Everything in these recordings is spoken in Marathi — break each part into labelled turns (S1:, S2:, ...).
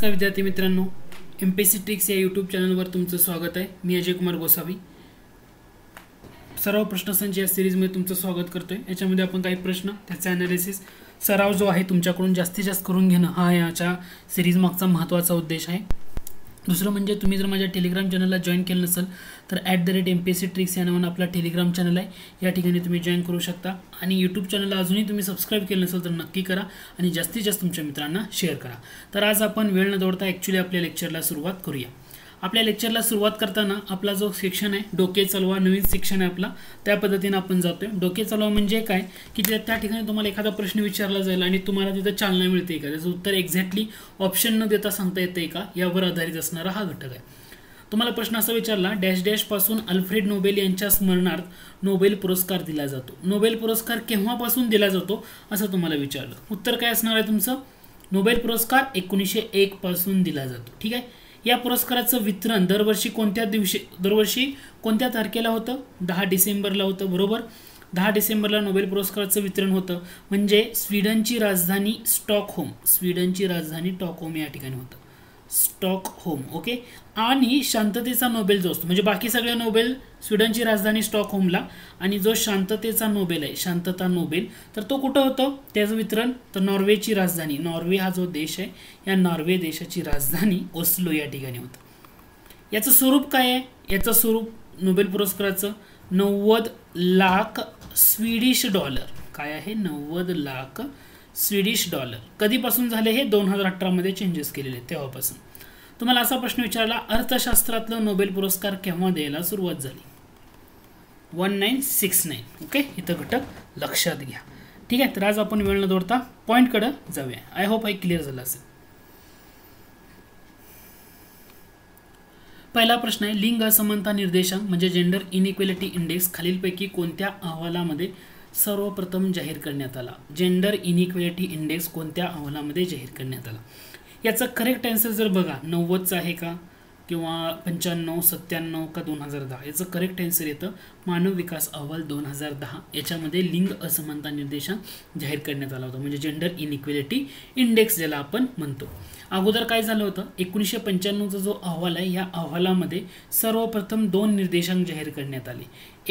S1: नमस्कार विद्यार्थी मित्रांनो एम पी सी ट्रिक्स या यूट्यूब चॅनलवर तुमचं स्वागत आहे मी अजय कुमार गोसावी सराव प्रश्नसंच या सिरीजमध्ये तुमचं स्वागत करतो आहे याच्यामध्ये आपण काही प्रश्न त्याचा ॲनालिसिस सराव जो आहे तुमच्याकडून जास्तीत जास्त करून घेणं हा याच्या सिरीजमागचा मागचा महत्त्वाचा उद्देश आहे दुसरं म्हणजे तुम्ही जर माझ्या टेलिग्राम चॅनलला जॉईन केलं नसेल तर at the rate M P S C tricks या नावानं आपला टेलिग्राम चॅनल आहे या ठिकाणी तुम्ही जॉईन करू शकता आणि यूट्यूब चॅनलला अजूनही तुम्ही सबस्क्राईब केलं नसेल तर नक्की करा आणि जास्तीत जास्त तुमच्या मित्रांना शेअर करा तर आज आपण वेळ न दौडता ॲक्च्युली आपल्या लेक्चरला सुरुवात करूया आपल्या लेक्चरला सुरुवात करताना आपला जो सेक्शन आहे डोके चालवा नवीन सेक्शन आहे आपला त्या पद्धतीनं आपण जातोय डोके चालवा म्हणजे काय की त्या ठिकाणी तुम्हाला एखादा प्रश्न विचारला जाईल आणि तुम्हाला तिथं चालना मिळते का त्याचं उत्तर एक्झॅक्टली ऑप्शन न देता सांगता येते का यावर आधारित असणारा हा घटक आहे तुम्हाला प्रश्न असा विचारला डॅश डॅशपासून अल्फ्रेड नोबेल यांच्या स्मरणार्थ नोबेल पुरस्कार दिला जातो नोबेल पुरस्कार केव्हापासून दिला जातो असं तुम्हाला विचारलं उत्तर काय असणार आहे तुमचं नोबेल पुरस्कार एकोणीसशे एकपासून दिला जातो ठीक आहे या पुरस्काराचं वितरण दरवर्षी कोणत्या दिवशी दरवर्षी कोणत्या तारखेला होतं दहा डिसेंबरला होतं बरोबर दहा डिसेंबरला नोबेल पुरस्काराचं वितरण होतं म्हणजे स्वीडनची राजधानी स्टॉकहोम स्वीडनची राजधानी टॉकहोम या ठिकाणी होतं स्टॉक होम ओके आणि शांततेचा नोबेल जो असतो म्हणजे बाकी सगळे नोबेल स्वीडनची राजधानी स्टॉकहोमला आणि जो शांततेचा नोबेल आहे शांतता नोबेल तर तो कुठं होतो त्याचं वितरण तर नॉर्वेची राजधानी नॉर्वे हा जो देश आहे या नॉर्वे देशाची राजधानी ओस्लो या ठिकाणी होतं याचं स्वरूप काय आहे याचं स्वरूप नोबेल पुरस्काराचं नव्वद लाख स्वीडिश डॉलर काय आहे नव्वद लाख स्वीडिश डॉलर कधीपासून झाले हे दोन हजार अठरामध्ये चेंजेस केलेले तेव्हापासून तुम्हाला असा प्रश्न विचारला अर्थशास्त्रातला नोबेल पुरस्कार केव्हा द्यायला सुरुवात झाली one nine six nine okay इथं घटक लक्षात घ्या ठीक आहे तर आज आपण वेळ न दोडता पॉईंटकडं जाऊया आय होप आय क्लिअर झालं असेल पहिला प्रश्न आहे लिंग असमानता निर्देशांक म्हणजे जेंडर इनइक्वेलिटी इंडेक्स खालीलपैकी कोणत्या अहवालामध्ये सर्वप्रथम जाहीर करण्यात आला जेंडर इनइक्वेलिटी इंडेक्स कोणत्या अहवालामध्ये जाहीर करण्यात आला याचा करेक्ट आन्सर जर बघा नव्वदचा आहे का किंवा पंच्याण्णव सत्त्याण्णव का दोन हजार दहा याचं करेक्ट आन्सर येतं मानव विकास अहवाल दोन हजार दहा याच्यामध्ये लिंग असमानता निर्देशांक जाहीर करण्यात आला होता म्हणजे जेंडर इनइक्वेलिटी इंडेक्स ज्याला आपण म्हणतो अगोदर काय झालं होतं एकोणीसशे पंच्याण्णवचा जो अहवाल आहे या अहवालामध्ये सर्वप्रथम दोन निर्देशांक जाहीर करण्यात आले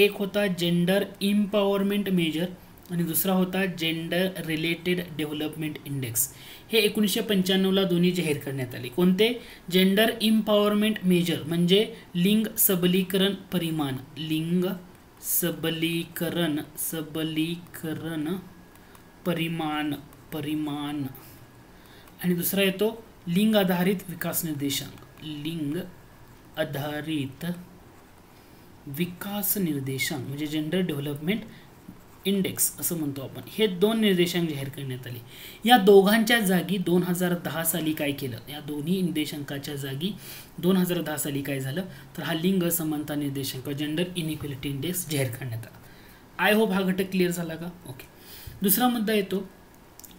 S1: एक होता जेंडर इम्पॉवरमेंट मेजर आणि दुसरा होता जेंडर रिलेटेड डेव्हलपमेंट इंडेक्स हे एकोणीसशे पंच्याण्णवला दोन्ही जाहीर करण्यात आले कोणते जेंडर इम्पॉवरमेंट मेजर म्हणजे लिंग सबलीकरण परिमाण लिंग सबलीकरण सबलीकरण परिमाण परिमाण आणि दुसरा येतो लिंग आधारित विकास निर्देशांक लिंग आधारित विकास निर्देशांक म्हणजे जेंडर डेव्हलपमेंट इंडेक्स असं म्हणतो आपण हे दोन निर्देशांक जाहीर करण्यात आले या दोघांच्या जागी दोन हजार दहा साली काय केलं या दोन्ही निर्देशांकाच्या जागी दोन हजार दहा साली काय झालं तर हा लिंग समानता निर्देशांक जेंडर इनइक्वेलिटी इंडेक्स जाहीर करण्यात आला आय होप हा घटक क्लिअर झाला का ओके दुसरा मुद्दा येतो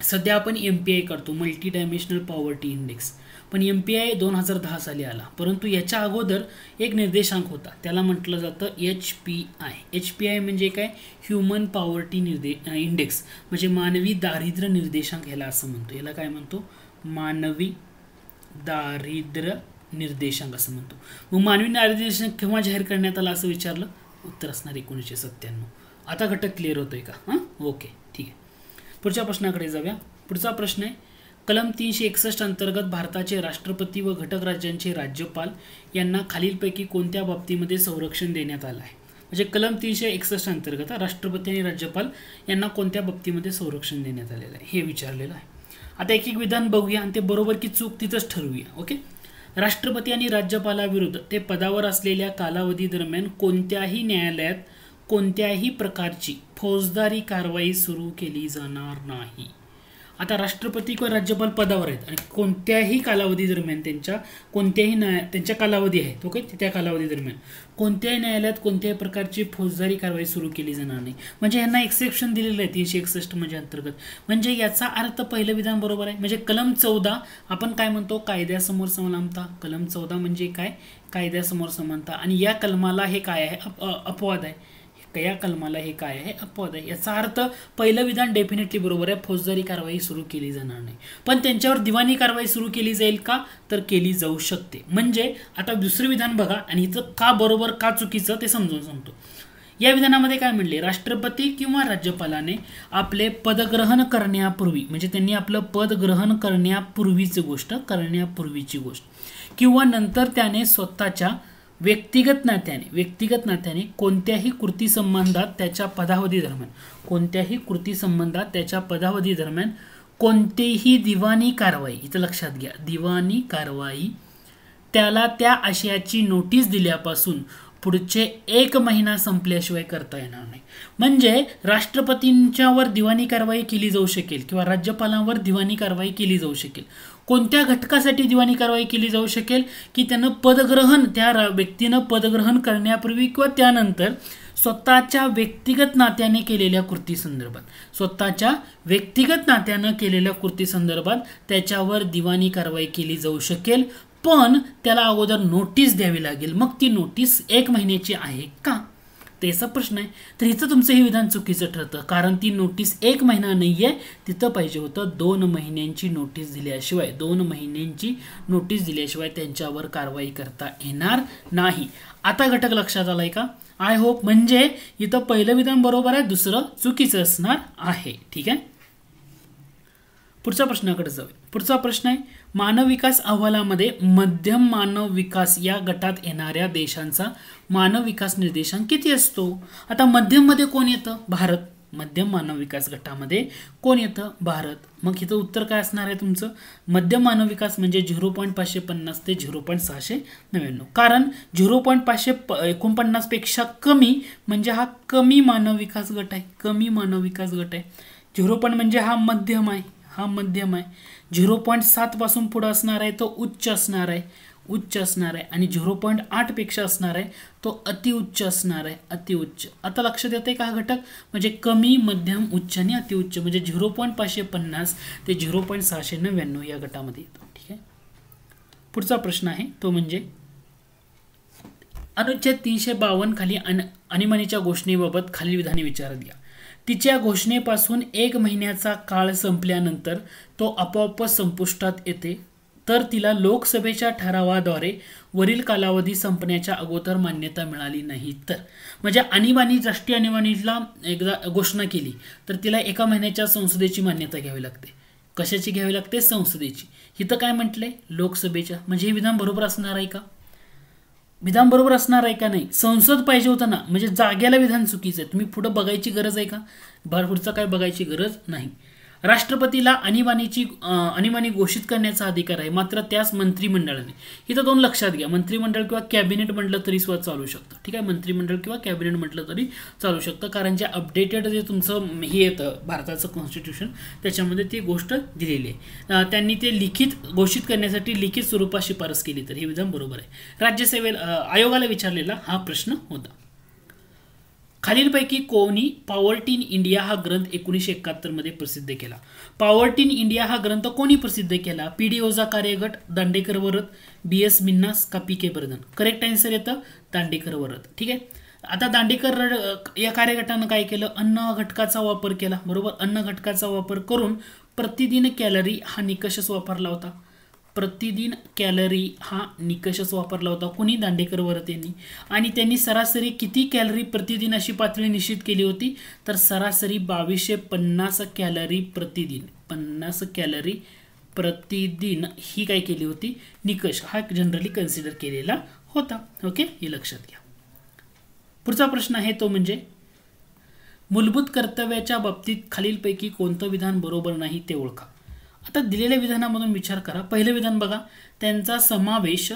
S1: सध्या आपण एम पी आय करतो मल्टी डायमेन्शनल पॉवर्टी इंडेक्स पण एम पी आय दोन हजार दहा साली आला परंतु याच्या अगोदर एक निर्देशांक होता त्याला म्हटलं जातं H P I H P I म्हणजे काय ह्युमन पॉवर्टी निर्दे इंडेक्स म्हणजे मानवी दारिद्र्य निर्देशांक ह्याला असं म्हणतो याला काय म्हणतो मानवी दारिद्र्य निर्देशांक असं म्हणतो मग मानवी दारिद्र्य निर्देशांक केव्हा जाहीर करण्यात आला असं विचारलं उत्तर असणार एकोणीसशे सत्त्याण्णव आता घटक क्लिअर होतोय का हां ओके पुढच्या प्रश्नाकडे जाऊया पुढचा प्रश्न आहे कलम तीनशे एकसष्ट अंतर्गत भारताचे राष्ट्रपती व घटक राज्यांचे राज्यपाल यांना खालीलपैकी कोणत्या बाबतीमध्ये संरक्षण देण्यात आलं आहे म्हणजे कलम तीनशे एकसष्ट अंतर्गत राष्ट्रपती आणि राज्यपाल यांना कोणत्या बाबतीमध्ये संरक्षण देण्यात आलेलं आहे हे विचारलेलं आहे आता एक एक विधान बघूया आणि ते बरोबर की चूक तिथंच ठरवूया ओके राष्ट्रपती आणि राज्यपालाविरुद्ध ते पदावर असलेल्या कालावधी दरम्यान कोणत्याही न्यायालयात कोणत्याही प्रकारची फौजदारी कारवाई सुरू केली जाणार नाही आता राष्ट्रपती किंवा राज्यपाल पदावर आहेत आणि कोणत्याही कालावधी दरम्यान त्यांच्या कोणत्याही न्याय त्यांच्या कालावधी आहेत ओके त्या कालावधी दरम्यान कोणत्याही न्यायालयात कोणत्याही प्रकारची फौजदारी कारवाई सुरू केली जाणार नाही म्हणजे यांना एक्सेप्शन दिलेलं आहे तीनशे एकसष्ट म्हणजे अंतर्गत म्हणजे याचा अर्थ पहिलं विधान बरोबर आहे म्हणजे कलम चौदा आपण काय म्हणतो कायद्यासमोर समानता कलम चौदा म्हणजे काय कायद्यासमोर समानता आणि या कलमाला हे काय आहे अपवाद आहे कया कलमाला हे काय आहे अपवाद आहे याचा अर्थ पहिलं विधान डेफिनेटली बरोबर आहे फौजदारी कारवाई सुरू केली जाणार नाही पण त्यांच्यावर दिवाणी कारवाई सुरू केली जाईल का तर केली जाऊ शकते म्हणजे आता दुसरं विधान बघा आणि इथं का बरोबर का चुकीचं ते समजून सांगतो या विधानामध्ये काय म्हणले राष्ट्रपती किंवा राज्यपालाने आपले पद ग्रहण करण्यापूर्वी म्हणजे त्यांनी आपलं पद ग्रहण करण्यापूर्वीची गोष्ट करण्यापूर्वीची गोष्ट किंवा नंतर त्याने स्वतःच्या व्यक्तिगत नात्याने व्यक्तिगत नात्याने कोणत्याही कृती संबंधात त्याच्या पदावधी दरम्यान कोणत्याही कृती संबंधात त्याच्या पदावधी दरम्यान कोणतीही दिवाणी कारवाई इथं लक्षात घ्या दिवाणी कारवाई त्याला त्या आशयाची नोटीस दिल्यापासून पुढचे एक महिना संपल्याशिवाय करता येणार नाही म्हणजे राष्ट्रपतींच्यावर दिवाणी कारवाई केली जाऊ शकेल किंवा राज्यपालांवर दिवाणी कारवाई केली जाऊ शकेल कोणत्या घटकासाठी दिवाणी कारवाई केली जाऊ शकेल की त्यानं पदग्रहण त्या व्यक्तीनं पदग्रहण करण्यापूर्वी किंवा त्यानंतर स्वतःच्या व्यक्तिगत नात्याने केलेल्या कृती संदर्भात स्वतःच्या व्यक्तिगत नात्यानं केलेल्या कृती संदर्भात त्याच्यावर दिवाणी कारवाई केली जाऊ शकेल पण त्याला अगोदर नोटीस द्यावी लागेल मग ती नोटीस एक महिन्याची आहे का त्याचा प्रश्न आहे तर हिचं तुमचं हे विधान चुकीचं ठरतं कारण ती नोटीस एक महिना नाही आहे तिथं पाहिजे होतं दोन महिन्यांची नोटीस दिल्याशिवाय दोन महिन्यांची नोटीस दिल्याशिवाय त्यांच्यावर कारवाई करता येणार नाही आता घटक लक्षात आला आहे का आय होप म्हणजे इथं पहिलं विधान बरोबर आहे दुसरं चुकीचं असणार आहे ठीक आहे पुढचा प्रश्नाकडे जाऊ पुढचा प्रश्न आहे मानव विकास अहवालामध्ये मध्यम मानव विकास या गटात येणाऱ्या देशांचा मानव विकास निर्देशांक किती असतो आता मध्यममध्ये कोण येतं भारत मध्यम मानव विकास गटामध्ये कोण येतं भारत मग इथं उत्तर काय असणार आहे तुमचं मध्यम मानव विकास म्हणजे झिरो पॉईंट पाचशे पन्नास ते झिरो पॉईंट सहाशे नव्याण्णव कारण झिरो पॉईंट पाचशे प एकोणपन्नासपेक्षा कमी म्हणजे हा कमी मानव विकास गट आहे कमी मानव विकास गट आहे झिरो पॉईंट म्हणजे हा मध्यम आहे हा मध्यम आहे झिरो पॉईंट सातपासून पुढं असणार आहे तो उच्च असणार आहे उच्च असणार आहे आणि झिरो पॉईंट आठपेक्षा असणार आहे तो अतिउच्च असणार आहे अतिउच्च आता लक्ष येतं का हा घटक म्हणजे कमी मध्यम उच्च आणि अतिउच्च म्हणजे झिरो पॉईंट पाचशे पन्नास ते झिरो पॉईंट सहाशे नव्याण्णव या गटामध्ये येतो ठीक आहे पुढचा प्रश्न आहे तो म्हणजे अनुच्छेद तीनशे बावन्न खाली अन अनिमानीच्या गोष्टीबाबत खालील विधाने विचारात घ्या तिच्या घोषणेपासून एक महिन्याचा काळ संपल्यानंतर तो आपोआप संपुष्टात येते तर तिला लोकसभेच्या ठरावाद्वारे वरील कालावधी संपण्याच्या अगोदर मान्यता मिळाली नाही तर म्हणजे आणीबाणी राष्ट्रीय आणीबाणीला एकदा घोषणा केली तर तिला एका महिन्याच्या संसदेची मान्यता घ्यावी लागते कशाची घ्यावी लागते संसदेची हिथं काय म्हटलंय लोकसभेच्या म्हणजे हे विधान बरोबर असणार आहे का विधान बरोबर असणार आहे का नाही संसद पाहिजे ना म्हणजे जाग्याला विधान चुकीचं आहे तुम्ही पुढं बघायची गरज आहे का भर पुढचं काय बघायची गरज नाही राष्ट्रपतीला आणीबाणीची आणीबाणी घोषित करण्याचा अधिकार आहे मात्र त्यास मंत्रिमंडळाने इथं दोन लक्षात घ्या मंत्रिमंडळ किंवा कॅबिनेट म्हटलं तरी सुद्धा चालू शकतं ठीक आहे मंत्रिमंडळ किंवा कॅबिनेट म्हटलं तरी चालू शकतं कारण जे अपडेटेड जे तुमचं हे येतं भारताचं कॉन्स्टिट्यूशन त्याच्यामध्ये ती गोष्ट दिलेली आहे त्यांनी ते लिखित घोषित करण्यासाठी लिखित स्वरूपात शिफारस केली तर हे विधान बरोबर आहे राज्यसेवे आयोगाला विचारलेला हा प्रश्न होता खालीलपैकी कोणी पॉवर्टी इन इंडिया हा ग्रंथ एकोणीसशे एकाहत्तरमध्ये प्रसिद्ध केला पॉवर्टी इन इंडिया हा ग्रंथ कोणी प्रसिद्ध केला पी डी ओझा कार्यगट दांडेकर वरत बी एस मिन्नास का P K Bardhan correct answer येतं दांडेकर वरत ठीक आहे आता दांडेकर या कार्यगटानं काय केलं अन्न घटकाचा वापर केला बरोबर अन्न घटकाचा वापर करून प्रतिदिन कॅलरी हा निकषच वापरला होता प्रतिदिन कॅलरी हा निकषच वापरला होता कुणी वरत यांनी आणि त्यांनी सरासरी किती कॅलरी प्रतिदिन अशी पातळी निश्चित केली होती तर सरासरी बावीसशे पन्नास कॅलरी प्रतिदिन पन्नास कॅलरी प्रतिदिन ही काय केली होती निकष हा जनरली कन्सिडर केलेला होता ओके हे लक्षात घ्या पुढचा प्रश्न आहे तो म्हणजे मूलभूत कर्तव्याच्या बाबतीत खालीलपैकी कोणतं विधान बरोबर नाही ते ओळखा आता दिलेल्या विधानामधून विचार करा पहिलं विधान बघा त्यांचा समावेश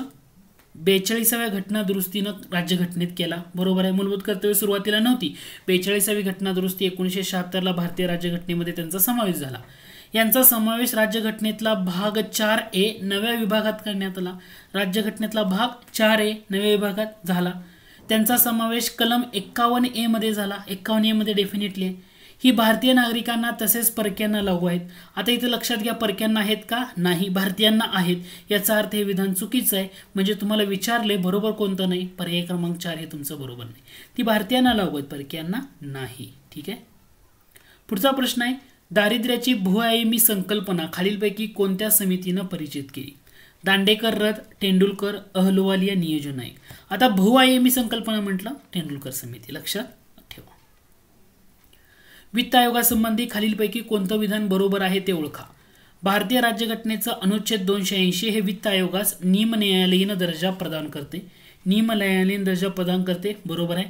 S1: बेचाळीसाव्या घटना दुरुस्तीनं राज्यघटनेत केला बरोबर आहे मूलभूत कर्तव्य सुरुवातीला नव्हती बेचाळीसावी घटना दुरुस्ती एकोणीसशे शहात्तरला भारतीय राज्यघटनेमध्ये त्यांचा समावेश झाला यांचा समावेश राज्यघटनेतला भाग चार ए नव्या विभागात करण्यात आला राज्यघटनेतला भाग चार ए नव्या विभागात झाला त्यांचा समावेश कलम ए एमध्ये झाला एक्कावन्न एमध्ये डेफिनेटली आहे ही भारतीय नागरिकांना तसेच परक्यांना लागू आहेत आता इथं लक्षात घ्या परक्यांना आहेत का नाही भारतीयांना आहेत याचा अर्थ हे विधान चुकीचं आहे म्हणजे तुम्हाला विचारले बरोबर कोणतं नाही पर्याय क्रमांक चार हे तुमचं बरोबर नाही ती भारतीयांना लागू आहेत परक्यांना नाही ठीक आहे पुढचा प्रश्न आहे दारिद्र्याची भूआयमी संकल्पना खालीलपैकी कोणत्या समितीनं परिचित केली दांडेकर रथ तेंडुलकर अहलुवालिया नियोजन आहे आता भूआयमी संकल्पना म्हटलं तेंडुलकर समिती लक्षात वित्त आयोगासंबंधी खालीलपैकी कोणतं विधान बरोबर आहे ते ओळखा भारतीय राज्यघटनेचं अनुच्छेद दोनशे ऐंशी हे वित्त आयोगास निमन्यायालयीन दर्जा प्रदान करते निमन्यायालयीन दर्जा प्रदान करते बरोबर आहे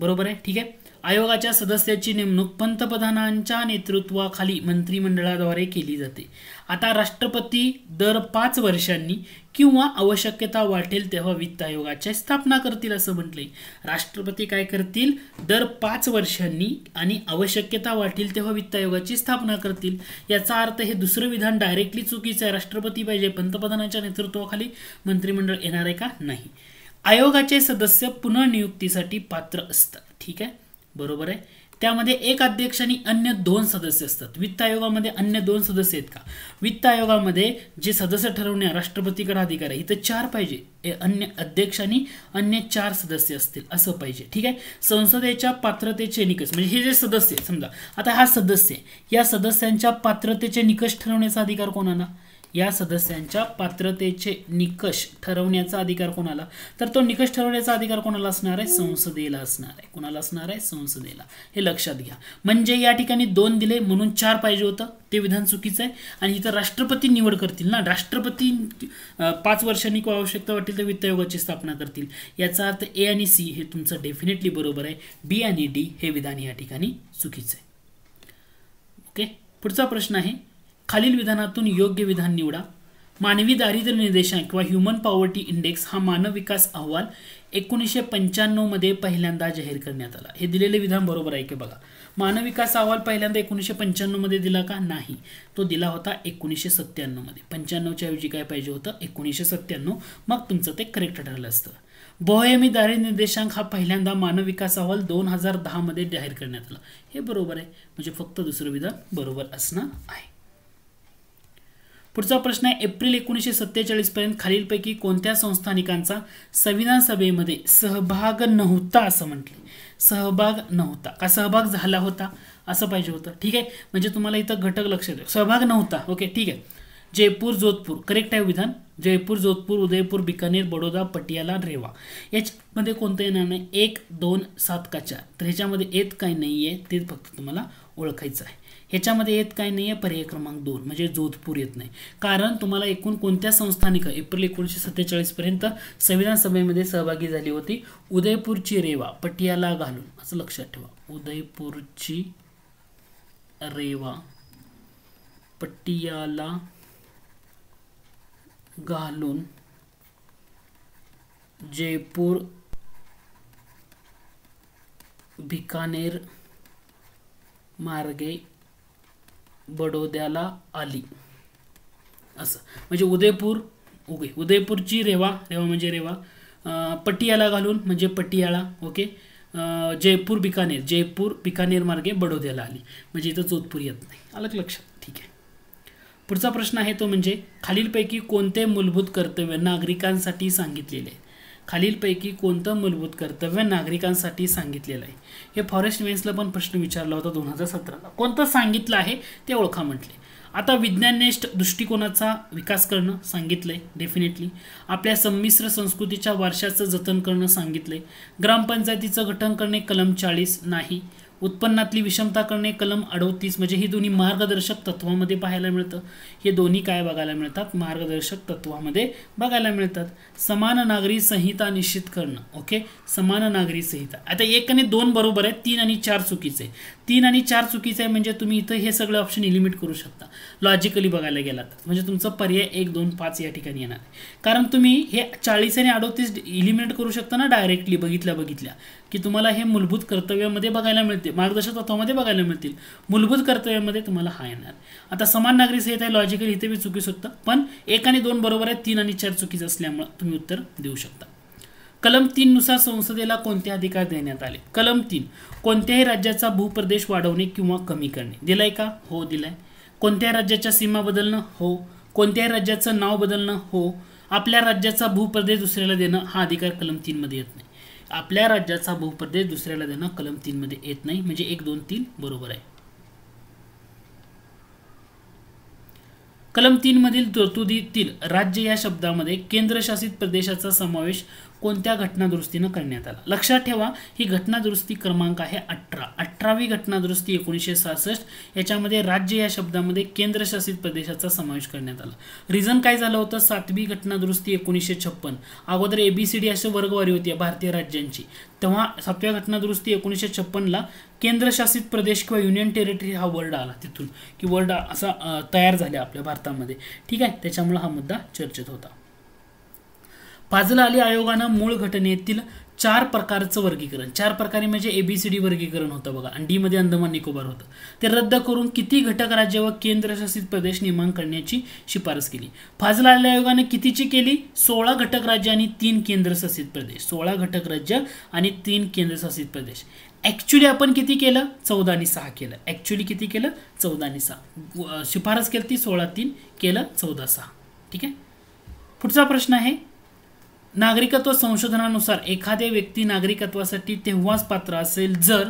S1: बरोबर आहे ठीक आहे आयोगाच्या सदस्याची नेमणूक पंतप्रधानांच्या नेतृत्वाखाली मंत्रिमंडळाद्वारे केली जाते आता राष्ट्रपती दर पाच वर्षांनी किंवा आवश्यकता वाटेल तेव्हा वित्त आयोगाची स्थापना करतील असं म्हटलंय राष्ट्रपती काय करतील दर पाच वर्षांनी आणि आवश्यकता वाटेल तेव्हा वित्त आयोगाची स्थापना करतील याचा अर्थ हे दुसरं विधान डायरेक्टली चुकीचं आहे राष्ट्रपती पाहिजे पंतप्रधानांच्या नेतृत्वाखाली मंत्रिमंडळ येणार आहे का नाही आयोगाचे सदस्य पुनर्नियुक्तीसाठी पात्र असतात ठीक आहे बरोबर आहे त्यामध्ये एक अध्यक्ष आणि अन्य दोन सदस्य असतात वित्त आयोगामध्ये अन्य दोन सदस्य आहेत का वित्त आयोगामध्ये जे सदस्य ठरवणे राष्ट्रपतीकडे अधिकार आहे इथं चार पाहिजे अन्य अध्यक्ष आणि अन्य चार सदस्य असतील असं पाहिजे ठीक आहे संसदेच्या पात्रतेचे निकष म्हणजे हे जे सदस्य समजा आता हा सदस्य या सदस्यांच्या पात्रतेचे निकष ठरवण्याचा अधिकार कोणाला या सदस्यांच्या पात्रतेचे निकष ठरवण्याचा अधिकार कोणाला तर तो निकष ठरवण्याचा अधिकार कोणाला असणार आहे संसदेला असणार आहे कोणाला असणार आहे संसदेला हे लक्षात घ्या म्हणजे या ठिकाणी दोन दिले म्हणून चार पाहिजे होतं ते विधान चुकीचं आहे आणि इथं राष्ट्रपती निवड करतील ना राष्ट्रपती पाच वर्षांनी किंवा आवश्यकता वाटेल तर वित्त आयोगाची स्थापना करतील याचा अर्थ ए आणि सी हे तुमचं डेफिनेटली बरोबर आहे बी आणि डी हे विधान या ठिकाणी चुकीचं आहे ओके पुढचा प्रश्न आहे खालील विधानातून योग्य विधान निवडा मानवी दारिद्र्य निर्देशांक किंवा ह्युमन पॉवर्टी इंडेक्स हा मानव विकास अहवाल एकोणीसशे पंच्याण्णवमध्ये पहिल्यांदा जाहीर करण्यात आला हे दिलेले विधान बरोबर आहे की बघा मानव विकास अहवाल पहिल्यांदा एकोणीसशे पंच्याण्णवमध्ये दिला का नाही तो दिला होता एकोणीसशे सत्त्याण्णवमध्ये पंच्याण्णवच्या ऐवजी काय पाहिजे होतं एकोणीसशे सत्त्याण्णव मग तुमचं ते करेक्ट ठरलं असतं बहुयमी दारिद्र निर्देशांक हा पहिल्यांदा मानव विकास अहवाल दोन हजार दहामध्ये जाहीर करण्यात आला हे बरोबर आहे म्हणजे फक्त दुसरं विधान बरोबर असणं आहे पुढचा प्रश्न आहे एप्रिल एकोणीसशे सत्तेचाळीसपर्यंत खालीलपैकी कोणत्या संस्थानिकांचा संविधान सभेमध्ये सहभाग नव्हता असं म्हटले सहभाग नव्हता का सहभाग झाला होता असं पाहिजे होतं ठीक आहे म्हणजे तुम्हाला इथं घटक लक्षात देऊ सहभाग नव्हता ओके ठीक आहे जयपूर जोधपूर करेक्ट आहे विधान जयपूर जोधपूर उदयपूर बिकानेर बडोदा पटियाला रेवा याच्यामध्ये कोणतं येणार नाही एक दोन सात का चार तर ह्याच्यामध्ये येत काही नाही आहे ते फक्त तुम्हाला ओळखायचं आहे ह्याच्यामध्ये येत काय नाही आहे पर्याय क्रमांक दोन म्हणजे जोधपूर येत नाही कारण तुम्हाला एकूण कोणत्या संस्थानिका एप्रिल एकोणीसशे सत्तेचाळीसपर्यंत संविधान सभेमध्ये सहभागी झाली होती उदयपूरची रेवा पटियाला घालून असं लक्षात ठेवा उदयपूरची रेवा पटियाला घालून जयपूर बिकानेर मार्गे बडोद्याला आली असं म्हणजे उदयपूर ओके उदयपूरची रेवा रेवा म्हणजे रेवा पटियाला घालून म्हणजे पटियाला ओके जयपूर बिकानेर जयपूर बिकानेर मार्गे बडोद्याला आली म्हणजे इथं जोधपूर येत नाही अलग लक्षात ठीक आहे पुढचा प्रश्न आहे तो म्हणजे खालीलपैकी कोणते मूलभूत कर्तव्य नागरिकांसाठी सांगितलेले खालीलपैकी कोणतं मूलभूत कर्तव्य नागरिकांसाठी सांगितलेलं आहे हे फॉरेस्ट मेन्सला पण प्रश्न विचारला होता दोन हजार सतराला कोणतं सांगितलं आहे ते ओळखा म्हटले आता विज्ञाननिष्ठ दृष्टिकोनाचा विकास करणं सांगितलंय डेफिनेटली आपल्या संमिश्र संस्कृतीच्या वारशाचं जतन करणं सांगितलं आहे ग्रामपंचायतीचं गठन करणे कलम चाळीस नाही उत्पन्नातली विषमता करणे कलम अडवतीस म्हणजे ही दोन्ही मार्गदर्शक तत्वामध्ये पाहायला मिळतं हे दोन्ही काय बघायला मिळतात मार्गदर्शक तत्वामध्ये बघायला मिळतात समान नागरी संहिता निश्चित करणं ओके समान नागरी संहिता आता एक आणि दोन बरोबर आहे तीन आणि चार चुकीचे तीन आणि चार चुकीचं आहे म्हणजे तुम्ही इथं हे सगळे ऑप्शन इलिमिट करू शकता लॉजिकली बघायला गेलात म्हणजे तुमचा पर्याय एक दोन पाच या ठिकाणी येणार कारण तुम्ही हे चाळीस आणि अडोतीस इलिमिनेट करू शकता ना डायरेक्टली बघितल्या बघितल्या की तुम्हाला हे मूलभूत कर्तव्यामध्ये बघायला मिळते मार्गदर्शक तत्वामध्ये बघायला मिळतील मूलभूत कर्तव्यामध्ये तुम्हाला हा येणार आता समान नागरिक संहिता लॉजिकली इथे बी चुकी शकतं पण एक आणि दोन बरोबर आहे तीन आणि चार चुकीचं असल्यामुळे तुम्ही उत्तर देऊ शकता कलम नुसार संसदेला कोणते अधिकार देण्यात आले कलम तीन कोणत्याही राज्याचा भूप्रदेश वाढवणे किंवा कमी करणे दिलाय का हो दिलाय कोणत्या राज्याच्या सीमा बदलणं हो कोणत्याही राज्याचं नाव बदलणं हो आपल्या राज्याचा भूप्रदेश दुसऱ्याला देणं हा अधिकार कलम तीनमध्ये येत नाही आपल्या राज्याचा भूप्रदेश दुसऱ्याला देणं कलम तीनमध्ये येत नाही म्हणजे एक दोन तीन बरोबर आहे कलम तीनमधील तरतुदीतील राज्य या शब्दामध्ये केंद्रशासित प्रदेशाचा समावेश कोणत्या घटनादुरुस्तीनं करण्यात आला लक्षात ठेवा ही घटनादुरुस्ती क्रमांक आहे अठरा अठरावी घटनादुरुस्ती एकोणीसशे सहासष्ट याच्यामध्ये राज्य या शब्दामध्ये केंद्रशासित प्रदेशाचा समावेश करण्यात आला रिझन काय झालं होतं सातवी घटनादुरुस्ती एकोणीसशे छप्पन अगोदर डी अशी वर्गवारी होती भारतीय राज्यांची तेव्हा सातव्या घटनादुरुस्ती एकोणीसशे छप्पनला केंद्रशासित प्रदेश किंवा युनियन टेरिटरी हा वर्ड आला तिथून की वर्ड असा तयार झाला आपल्या भारतामध्ये ठीक आहे त्याच्यामुळे हा मुद्दा चर्चेत होता फाजल अली आयोगानं मूळ घटनेतील चार प्रकारचं वर्गीकरण चार प्रकारे म्हणजे एबीसीडी वर्गीकरण होतं बघा आणि डीमध्ये अंदमान निकोबार होतं ते रद्द करून किती घटक राज्य व केंद्रशासित प्रदेश निर्माण करण्याची शिफारस केली फाजल अली आयोगानं कितीची केली सोळा घटक राज्य आणि तीन केंद्रशासित प्रदेश सोळा घटक राज्य आणि तीन केंद्रशासित प्रदेश ॲक्च्युली आपण किती केलं चौदा आणि सहा केलं ॲक्च्युली किती केलं चौदा आणि सहा शिफारस केली ती सोळा तीन केलं चौदा सहा ठीक आहे पुढचा प्रश्न आहे नागरिकत्व संशोधनानुसार एखाद्या व्यक्ती नागरिकत्वासाठी तेव्हाच पात्र असेल जर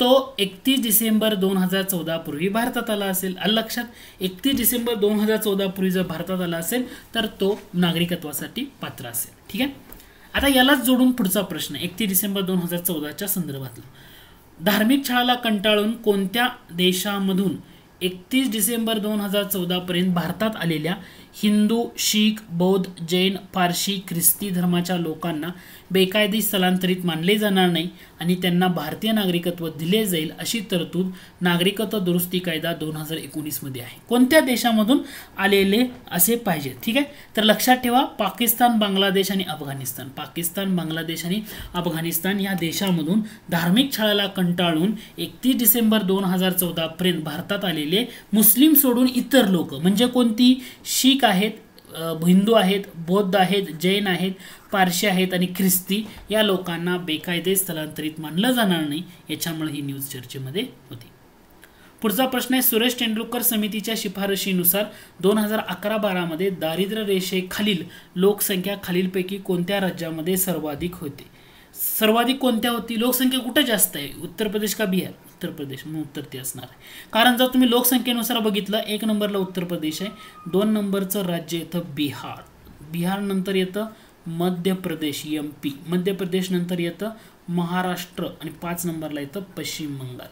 S1: तो एकतीस डिसेंबर दोन हजार चौदापूर्वी भारतात आला असेल लक्षात एकतीस डिसेंबर दोन हजार चौदापूर्वी जर भारतात आला असेल तर तो नागरिकत्वासाठी पात्र असेल ठीक आहे आता यालाच जोडून पुढचा प्रश्न एकतीस डिसेंबर दोन हजार चौदाच्या संदर्भातला धार्मिक छळाला कंटाळून कोणत्या देशामधून एकतीस डिसेंबर दोन हजार चौदापर्यंत भारतात आलेल्या हिंदू शीख बौद्ध जैन पारशी ख्रिस्ती धर्माच्या लोकांना बेकायदेशीर स्थलांतरित मानले जाणार नाही आणि त्यांना भारतीय नागरिकत्व दिले जाईल अशी तरतूद नागरिकत्व दुरुस्ती कायदा दोन हजार एकोणीसमध्ये आहे कोणत्या देशामधून आलेले असे पाहिजे ठीक आहे तर लक्षात ठेवा पाकिस्तान बांगलादेश आणि अफगाणिस्तान पाकिस्तान बांगलादेश आणि अफगाणिस्तान या देशामधून धार्मिक छळाला कंटाळून एकतीस डिसेंबर दोन हजार चौदापर्यंत भारतात आलेले मुस्लिम सोडून इतर लोक म्हणजे कोणती शीख आहेत हिंदू आहेत बौद्ध आहेत जैन आहेत पारशी आहेत आणि ख्रिस्ती या लोकांना बेकायदे स्थलांतरित मानलं जाणार नाही याच्यामुळे ही न्यूज चर्चेमध्ये होती पुढचा प्रश्न आहे सुरेश तेंडुलकर समितीच्या शिफारशीनुसार दोन हजार अकरा बारामध्ये दारिद्र्य रेषेखालील लोकसंख्या खालीलपैकी कोणत्या राज्यामध्ये सर्वाधिक होते सर्वाधिक कोणत्या होती लोकसंख्या कुठं जास्त आहे उत्तर प्रदेश का बिहार उत्तर प्रदेश म्हणून उत्तर ते असणार कारण जर तुम्ही लोकसंख्येनुसार बघितलं एक नंबरला उत्तर प्रदेश आहे दोन नंबरचं राज्य येतं बिहार बिहार नंतर येतं मध्य प्रदेश एम पी मध्य प्रदेश नंतर येतं महाराष्ट्र आणि पाच नंबरला येतं पश्चिम बंगाल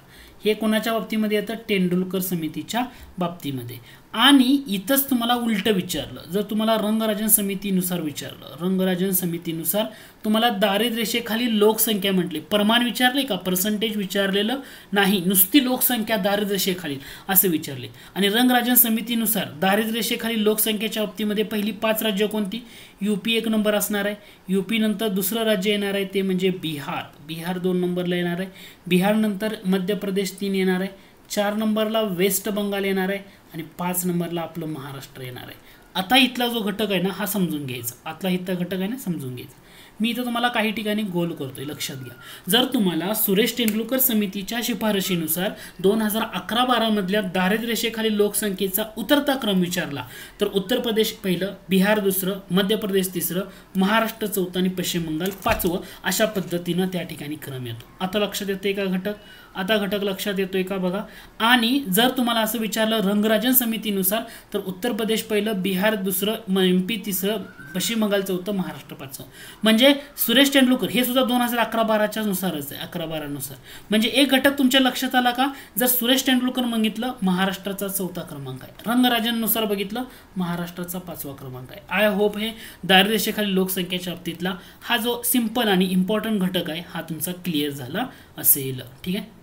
S1: हे कोणाच्या बाबतीमध्ये येतं तेंडुलकर समितीच्या बाबतीमध्ये आणि इथंच तुम्हाला उलटं विचारलं जर तुम्हाला रंगराजन समितीनुसार विचारलं रंगराजन समितीनुसार तुम्हाला दारिद्र्यरेषेखाली लोकसंख्या म्हटली प्रमाण विचारले का पर्सेंटेज विचारलेलं नाही नुसती लोकसंख्या दारिद्र्यरेषेखाली असे विचारले आणि रंगराजन समितीनुसार दारिद्र्यरेषेखाली लोकसंख्येच्या बाबतीमध्ये पहिली पाच राज्य कोणती यूपी एक नंबर असणार आहे यूपी नंतर दुसरं राज्य येणार आहे ते म्हणजे बिहार बिहार दोन नंबरला येणार आहे बिहारनंतर मध्य प्रदेश तीन येणार आहे चार नंबरला वेस्ट बंगाल येणार आहे आणि पाच नंबरला आपलं महाराष्ट्र येणार आहे आता इथला जो घटक आहे ना हा समजून घ्यायचा आतला इथला घटक आहे ना समजून घ्यायचा मी इथं तुम्हाला काही ठिकाणी गोल करतोय लक्षात घ्या जर तुम्हाला सुरेश तेंडुलकर समितीच्या शिफारशीनुसार दोन हजार अकरा बारामधल्या दारिद्र्यरेषेखाली लोकसंख्येचा उतरता क्रम विचारला तर उत्तर प्रदेश पहिलं बिहार दुसरं मध्य प्रदेश तिसरं महाराष्ट्र चौथं आणि पश्चिम बंगाल पाचवं अशा पद्धतीनं त्या ठिकाणी क्रम येतो आता लक्षात येतोय का घटक आता घटक लक्षात येतोय का बघा आणि जर तुम्हाला असं विचारलं रंगराजन समितीनुसार तर उत्तर प्रदेश पहिलं बिहार दुसरं एम पी तिसरं पश्चिम बंगाल चौथं महाराष्ट्र पाचवं म्हणजे म्हणजे सुरेश तेंडुलकर हे सुद्धा दोन हजार अकरा बाराच्या नुसारच आहे अकरा बारानुसार म्हणजे एक घटक तुमच्या लक्षात आला का जर सुरेश तेंडुलकर बघितलं महाराष्ट्राचा चौथा क्रमांक आहे रंगराजांनुसार बघितलं महाराष्ट्राचा पाचवा क्रमांक आहे आय होप हे दारिद्र्यरेषेखाली लोकसंख्येच्या बाबतीतला हा जो सिंपल आणि इम्पॉर्टंट घटक आहे हा तुमचा क्लिअर झाला असेल ठीक आहे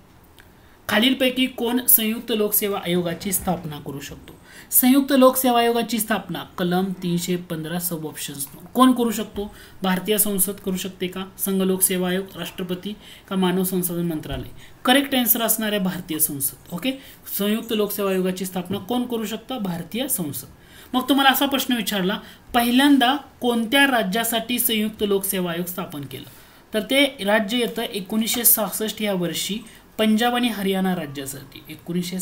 S1: खालीलपैकी कोण संयुक्त लोकसेवा आयोगाची स्थापना करू शकतो संयुक्त लोकसेवा आयोगाची स्थापना कलम तीनशे पंधरा सब ऑप्शन्स कोण करू शकतो भारतीय संसद करू शकते का संघ लोकसेवा आयोग राष्ट्रपती का मानव संसाधन मंत्रालय करेक्ट आन्सर आहे भारतीय संसद ओके संयुक्त लोकसेवा आयोगाची स्थापना कोण करू शकतं भारतीय संसद मग तुम्हाला असा प्रश्न विचारला पहिल्यांदा कोणत्या राज्यासाठी संयुक्त लोकसेवा आयोग स्थापन केलं तर ते राज्य येतं एकोणीसशे सहासष्ट या वर्षी पंजाब आणि हरियाणा राज्यासाठी एकोणीसशे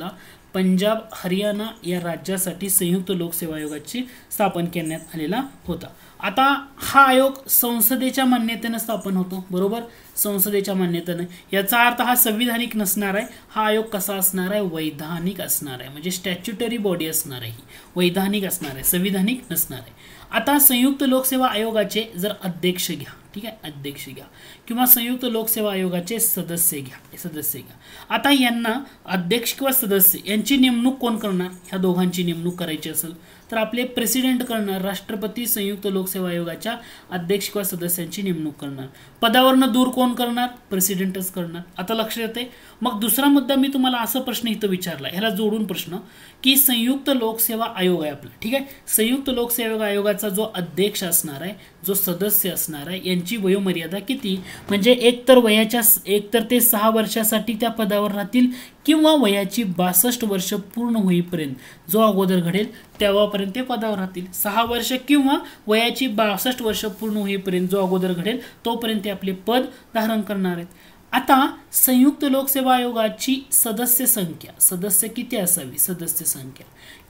S1: ला पंजाब हरियाणा या राज्यासाठी संयुक्त लोकसेवा आयोगाची स्थापन करण्यात आलेला होता आता हा आयोग संसदेच्या मान्यतेनं स्थापन होतो बरोबर संसदेच्या मान्यतेनं याचा अर्थ हा संविधानिक नसणार आहे हा आयोग कसा असणार आहे वैधानिक असणार आहे म्हणजे स्टॅच्युटरी बॉडी असणार आहे ही वैधानिक असणार आहे संविधानिक नसणार आहे आता संयुक्त लोकसेवा आयोगाचे जर अध्यक्ष घ्या ठीक आहे अध्यक्ष घ्या किंवा संयुक्त लोकसेवा आयोगाचे सदस्य घ्या सदस्य घ्या आता यांना अध्यक्ष किंवा सदस्य यांची नेमणूक कोण करणार ह्या दोघांची नेमणूक करायची असेल तर आपले प्रेसिडेंट करणार राष्ट्रपती संयुक्त लोकसेवा आयोगाच्या अध्यक्ष किंवा सदस्यांची नेमणूक करणार पदावरनं दूर कोण करणार प्रेसिडेंटच करणार आता लक्षात येते मग दुसरा मुद्दा मी तुम्हाला असा प्रश्न इथं विचारला ह्याला जोडून प्रश्न की संयुक्त लोकसेवा आयोग आहे आपला ठीक आहे संयुक्त लोकसेवा आयोगाचा जो अध्यक्ष असणार आहे जो सदस्य असणार आहे यांची वयोमर्यादा किती म्हणजे एकतर वयाच्या एकतर ते सहा वर्षासाठी त्या पदावर राहतील किंवा वयाची बासष्ट वर्ष पूर्ण होईपर्यंत जो अगोदर घडेल तेव्हापर्यंत ते पदावर राहतील सहा वर्ष किंवा वयाची बासष्ट वर्ष पूर्ण होईपर्यंत जो अगोदर घडेल तोपर्यंत ते आपले पद धारण करणार आहेत आता संयुक्त लोकसेवा आयोगाची सदस्य संख्या सदस्य किती असावी सदस्य संख्या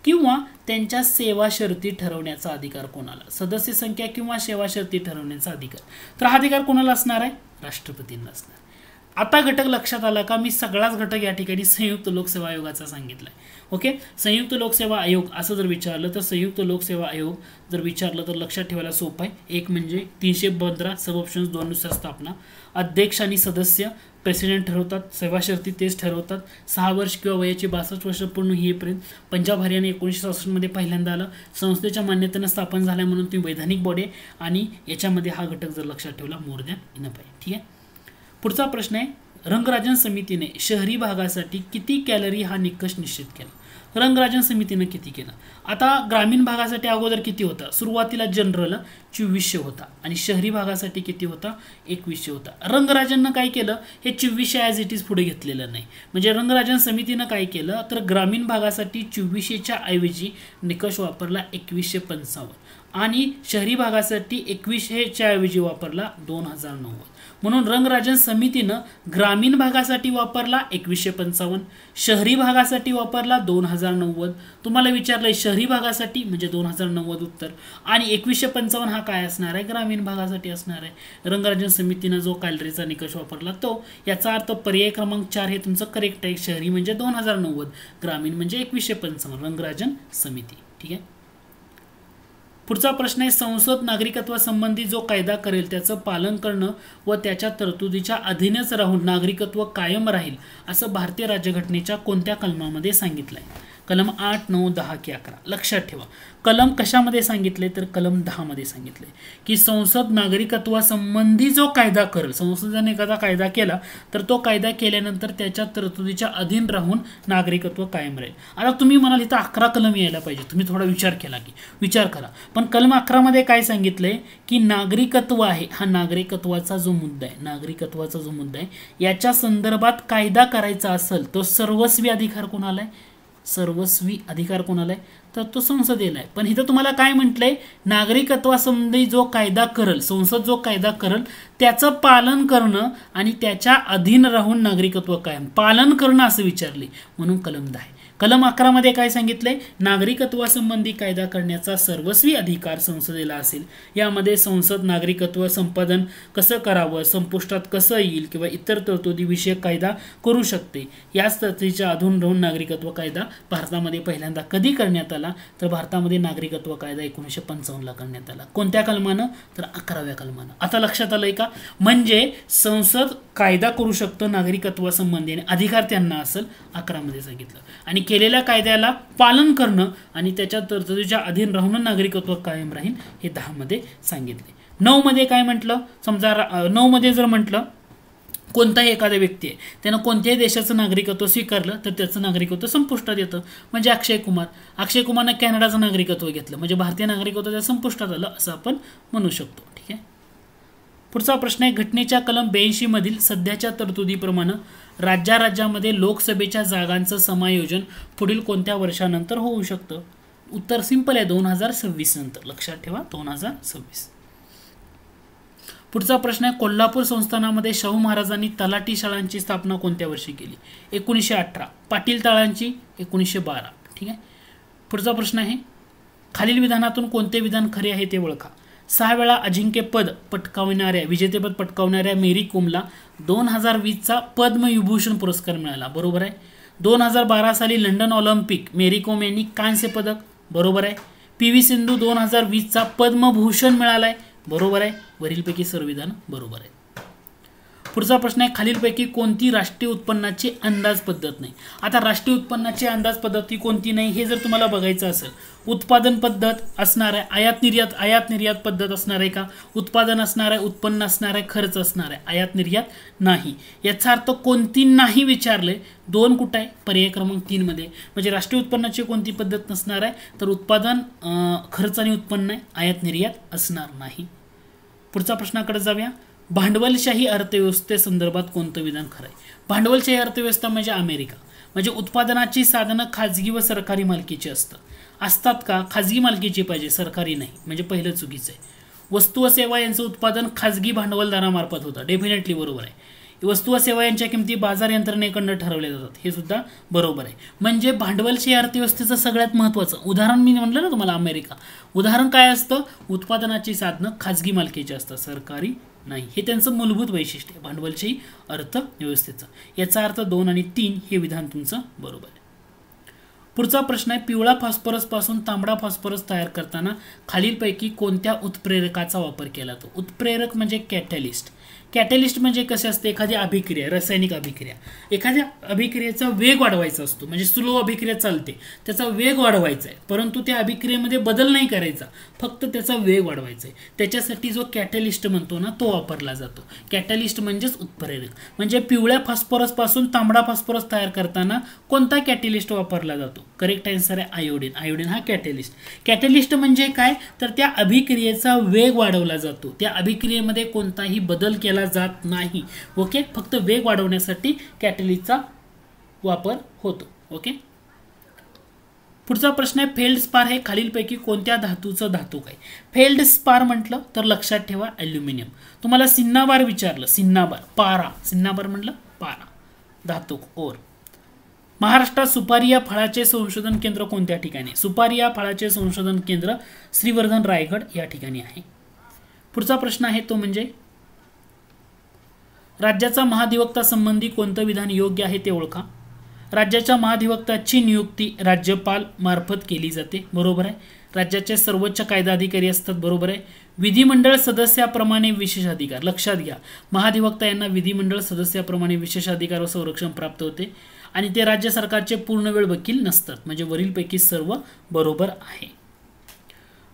S1: किंवा त्यांच्या सेवा शर्ती ठरवण्याचा अधिकार कोणाला सदस्य संख्या किंवा सेवा शर्ती ठरवण्याचा अधिकार तर हा अधिकार कोणाला असणार आहे राष्ट्रपतींना असणार आता घटक लक्षात आला का मी सगळाच घटक या ठिकाणी संयुक्त लोकसेवा आयोगाचा सांगितला ओके संयुक्त लोकसेवा आयोग असं जर विचारलं तर संयुक्त लोकसेवा आयोग जर विचारलं तर लक्षात ठेवायला सोपं आहे एक म्हणजे तीनशे पंधरा सब ऑप्शन्स दोननुसार स्थापना अध्यक्ष आणि सदस्य प्रेसिडेंट ठरवतात सेवा शर्ती तेच ठरवतात सहा वर्ष किंवा वयाची बासष्ट वर्ष पूर्ण येईपर्यंत पंजाब हरियाणा एकोणीसशे सहासष्टमध्ये पहिल्यांदा आलं संस्थेच्या मान्यतेनं स्थापन झाल्या म्हणून ती वैधानिक बॉडी आहे आणि याच्यामध्ये हा घटक जर लक्षात ठेवला मोर दॅन इनफ ठीक आहे पुढचा प्रश्न आहे रंगराजन समितीने शहरी भागासाठी किती कॅलरी हा निकष निश्चित केला रंगराजन समितीनं किती केलं आता ग्रामीण भागासाठी अगोदर किती होता सुरुवातीला जनरल चोवीसशे होता आणि शहरी भागासाठी किती होता एकवीसशे होता रंगराजननं काय केलं हे चोवीसशे ॲज इट इज पुढे घेतलेलं नाही म्हणजे रंगराजन समितीनं काय केलं तर ग्रामीण भागासाठी चोवीसशेच्या ऐवजी निकष वापरला एकवीसशे पंचावन्न आणि शहरी भागासाठी एकवीसशेच्या ऐवजी वापरला दोन हजार नव्वद म्हणून रंगराजन समितीनं ग्रामीण भागासाठी वापरला एकवीसशे पंचावन्न शहरी भागासाठी वापरला दोन हजार नव्वद तुम्हाला विचारलं शहरी भागासाठी म्हणजे दोन हजार नव्वद उत्तर आणि एकवीसशे पंचावन्न हा काय असणार आहे ग्रामीण भागासाठी असणार आहे रंगराजन समितीनं जो कॅलरीचा निकष वापरला तो याचा अर्थ पर्याय क्रमांक चार हे तुमचं करेक्ट आहे शहरी म्हणजे दोन हजार नव्वद ग्रामीण म्हणजे एकवीसशे पंचावन्न रंगराजन समिती ठीक आहे पुढचा प्रश्न आहे संसद नागरिकत्वासंबंधी जो कायदा करेल त्याचं पालन करणं व त्याच्या तरतुदीच्या अधीनच राहून नागरिकत्व कायम राहील असं भारतीय राज्यघटनेच्या कोणत्या कलमामध्ये सांगितलं कलम आठ नऊ दहा की अकरा लक्षात ठेवा कलम कशामध्ये सांगितले तर कलम दहामध्ये सांगितले की संसद नागरिकत्वासंबंधी जो कायदा करेल संसदेने एखादा कायदा केला तर तो कायदा केल्यानंतर त्याच्या तरतुदीच्या अधीन राहून नागरिकत्व कायम राहील आता तुम्ही म्हणाल इथं अकरा कलम यायला पाहिजे तुम्ही थोडा विचार केला की विचार करा पण कलम अकरामध्ये काय सांगितलंय की नागरिकत्व आहे हा नागरिकत्वाचा जो मुद्दा आहे नागरिकत्वाचा जो मुद्दा आहे याच्या संदर्भात कायदा करायचा असेल तो सर्वस्वी अधिकार कोणाला आहे सर्वस्वी अधिकार कोणाला आहे तर तो संसदेला आहे पण इथं तुम्हाला काय आहे नागरिकत्वासंबंधी जो कायदा करल संसद जो कायदा करल त्याचं पालन करणं आणि त्याच्या अधीन राहून नागरिकत्व कायम पालन करणं असं विचारले म्हणून कलम दहा कलम अकरामध्ये काय सांगितलंय नागरिकत्वासंबंधी कायदा करण्याचा सर्वस्वी अधिकार संसदेला असेल यामध्ये संसद नागरिकत्व संपादन कसं करावं संपुष्टात कसं येईल किंवा इतर तरतुदीविषयक कायदा करू शकते याच तरतुदीच्या अधून राहून नागरिकत्व कायदा भारतामध्ये पहिल्यांदा कधी करण्यात आला तर भारतामध्ये नागरिकत्व कायदा एकोणीसशे पंचावन्नला करण्यात आला कोणत्या कलमानं तर अकराव्या कलमानं आता लक्षात आलंय का म्हणजे संसद कायदा करू शकतो नागरिकत्वासंबंधी आणि अधिकार त्यांना असेल अकरामध्ये सांगितलं आणि केलेल्या कायद्याला पालन करणं आणि त्याच्या तरतुदीच्या अधीन राहून नागरिकत्व कायम राहील हे दहामध्ये सांगितले नऊमध्ये काय म्हटलं समजा नऊमध्ये जर म्हटलं कोणताही एखादा व्यक्ती आहे त्यानं कोणत्याही देशाचं नागरिकत्व स्वीकारलं तर त्याचं नागरिकत्व संपुष्टात येतं म्हणजे अक्षय कुमार अक्षय कुमारनं कॅनडाचं नागरिकत्व घेतलं म्हणजे भारतीय नागरिकत्व त्या संपुष्टात आलं असं आपण म्हणू शकतो ठीक आहे पुढचा प्रश्न आहे घटनेच्या कलम ब्याऐंशीमधील सध्याच्या तरतुदीप्रमाणे राज्या राज्यामध्ये लोकसभेच्या जागांचं समायोजन पुढील कोणत्या वर्षानंतर होऊ शकतं उत्तर सिंपल आहे दोन हजार सव्वीस नंतर लक्षात ठेवा दोन हजार सव्वीस पुढचा प्रश्न आहे कोल्हापूर संस्थानामध्ये शाहू महाराजांनी तलाठी शाळांची स्थापना कोणत्या वर्षी केली एकोणीसशे अठरा पाटील तळांची एकोणीसशे बारा ठीक आहे पुढचा प्रश्न आहे खालील विधानातून कोणते विधान खरे आहे ते ओळखा सहा वेळा अजिंक्यपद पटकावणाऱ्या विजेतेपद पटकावणाऱ्या मेरी कोमला दोन हजार वीसचा पद्मविभूषण पुरस्कार मिळाला बरोबर आहे दोन हजार बारा साली लंडन ऑलिम्पिक मेरी कोम यांनी कांस्य पदक बरोबर आहे पी व्ही सिंधू दोन हजार वीसचा पद्मभूषण मिळाला आहे बरोबर आहे वरीलपैकी संविधान बरोबर आहे पुढचा प्रश्न आहे खालीलपैकी कोणती राष्ट्रीय उत्पन्नाची अंदाज पद्धत नाही आता राष्ट्रीय उत्पन्नाची अंदाज पद्धत ही कोणती नाही हे जर तुम्हाला बघायचं असेल उत्पादन पद्धत असणार आहे आयात निर्यात आयात निर्यात पद्धत असणार आहे का उत्पादन असणार आहे उत्पन्न असणार आहे खर्च असणार आहे आयात निर्यात नाही याचा अर्थ कोणती नाही विचारले दोन कुठं आहे पर्याय क्रमांक तीनमध्ये म्हणजे राष्ट्रीय उत्पन्नाची कोणती पद्धत नसणार आहे तर उत्पादन खर्च आणि उत्पन्न आयात निर्यात असणार नाही पुढचा प्रश्नाकडे जाऊया भांडवलशाही अर्थव्यवस्थेसंदर्भात कोणतं विधान खरं आहे भांडवलशाही अर्थव्यवस्था म्हणजे अमेरिका म्हणजे उत्पादनाची साधनं खाजगी व सरकारी मालकीची असतात असतात का खाजगी मालकीची पाहिजे सरकारी नाही म्हणजे पहिलं चुकीचं आहे वस्तू व सेवा यांचं उत्पादन खाजगी भांडवलदारामार्फत होतं डेफिनेटली बरोबर आहे वस्तू व सेवा यांच्या किमती बाजार यंत्रणेकडनं ठरवल्या जातात हे सुद्धा बरोबर आहे म्हणजे भांडवलशाही अर्थव्यवस्थेचं सगळ्यात महत्त्वाचं उदाहरण मी म्हटलं ना तुम्हाला अमेरिका उदाहरण काय असतं उत्पादनाची साधनं खाजगी मालकीची असतात सरकारी नाही हे त्यांचं मूलभूत वैशिष्ट्य आहे भांडवलशाही अर्थव्यवस्थेचं याचा अर्थ दोन आणि तीन हे विधान तुमचं बरोबर आहे पुढचा प्रश्न आहे पिवळा फॉस्फरस पासून तांबडा फॉस्फरस तयार करताना खालीलपैकी कोणत्या उत्प्रेरकाचा वापर केला जातो उत्प्रेरक म्हणजे कॅटॅलिस्ट कॅटलिस्ट म्हणजे कसे असते एखादी अभिक्रिया रासायनिक अभिक्रिया एखाद्या अभिक्रियेचा वेग वाढवायचा असतो म्हणजे स्लो अभिक्रिया चालते त्याचा वेग वाढवायचा आहे परंतु त्या अभिक्रियेमध्ये बदल नाही करायचा फक्त त्याचा वेग वाढवायचा आहे त्याच्यासाठी जो कॅटलिस्ट म्हणतो ना तो वापरला जातो कॅटलिस्ट म्हणजेच उत्प्रेरक म्हणजे पिवळ्या पासून तांबडा फॉस्फोरस तयार करताना कोणता कॅटलिस्ट वापरला जातो करेक्ट आन्सर आहे आयोडीन आयोडीन हा कॅटलिस्ट कॅटलिस्ट म्हणजे काय तर त्या अभिक्रियेचा वेग वाढवला जातो त्या अभिक्रियेमध्ये कोणताही बदल केला केला जात नाही ओके फक्त वेग वाढवण्यासाठी कॅटलिस्टचा वापर होतो ओके पुढचा प्रश्न आहे फेल्ड स्पार हे खालीलपैकी कोणत्या धातूचं धातू काय फेल्ड स्पार म्हटलं तर लक्षात ठेवा ॲल्युमिनियम तुम्हाला सिन्नाबार विचारलं सिन्नाबार पारा सिन्नाबार म्हटलं पारा धातू ओर महाराष्ट्रात सुपारी या फळाचे संशोधन केंद्र कोणत्या ठिकाणी सुपारी या फळाचे संशोधन केंद्र श्रीवर्धन रायगड या ठिकाणी आहे पुढचा प्रश्न आहे तो म्हणजे राज्याचा महाधिवक्ता संबंधी कोणतं विधान योग्य आहे ते ओळखा राज्याच्या महाधिवक्ताची नियुक्ती राज्यपाल मार्फत केली जाते बरोबर आहे राज्याचे सर्वोच्च कायदा अधिकारी असतात बरोबर आहे विधिमंडळ सदस्याप्रमाणे विशेष अधिकार लक्षात घ्या महाधिवक्ता यांना विधिमंडळ सदस्याप्रमाणे विशेष अधिकार व संरक्षण प्राप्त होते आणि ते राज्य सरकारचे पूर्ण वेळ वकील नसतात म्हणजे वरीलपैकी सर्व बरोबर आहे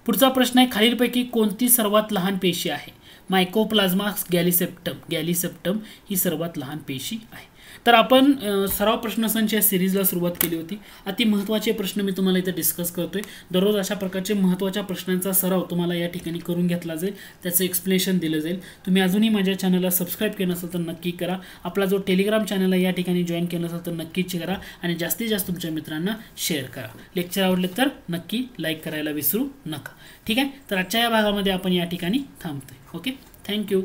S1: पुढचा प्रश्न आहे खालीलपैकी कोणती सर्वात लहान पेशी आहे मायकोप्लाझ्मा गॅलिसेप्टम गॅलिसेप्टम ही सर्वात लहान पेशी आहे तर आपण सराव प्रश्नसंच या सिरीजला सुरुवात केली होती अति महत्त्वाचे प्रश्न मी तुम्हाला इथे डिस्कस करतो आहे दररोज अशा प्रकारचे महत्त्वाच्या प्रश्नांचा सराव तुम्हाला या ठिकाणी करून घेतला जाईल त्याचं एक्सप्लेनेशन दिलं जाईल तुम्ही अजूनही माझ्या चॅनलला सबस्क्राईब केलं असेल तर नक्की करा आपला जो टेलिग्राम चॅनल आहे या ठिकाणी जॉईन केलं असेल तर नक्कीच करा आणि जास्तीत जास्त तुमच्या मित्रांना शेअर करा लेक्चर आवडले तर नक्की लाईक करायला विसरू नका ठीक आहे तर आजच्या या भागामध्ये आपण या ठिकाणी आहे ओके थँक्यू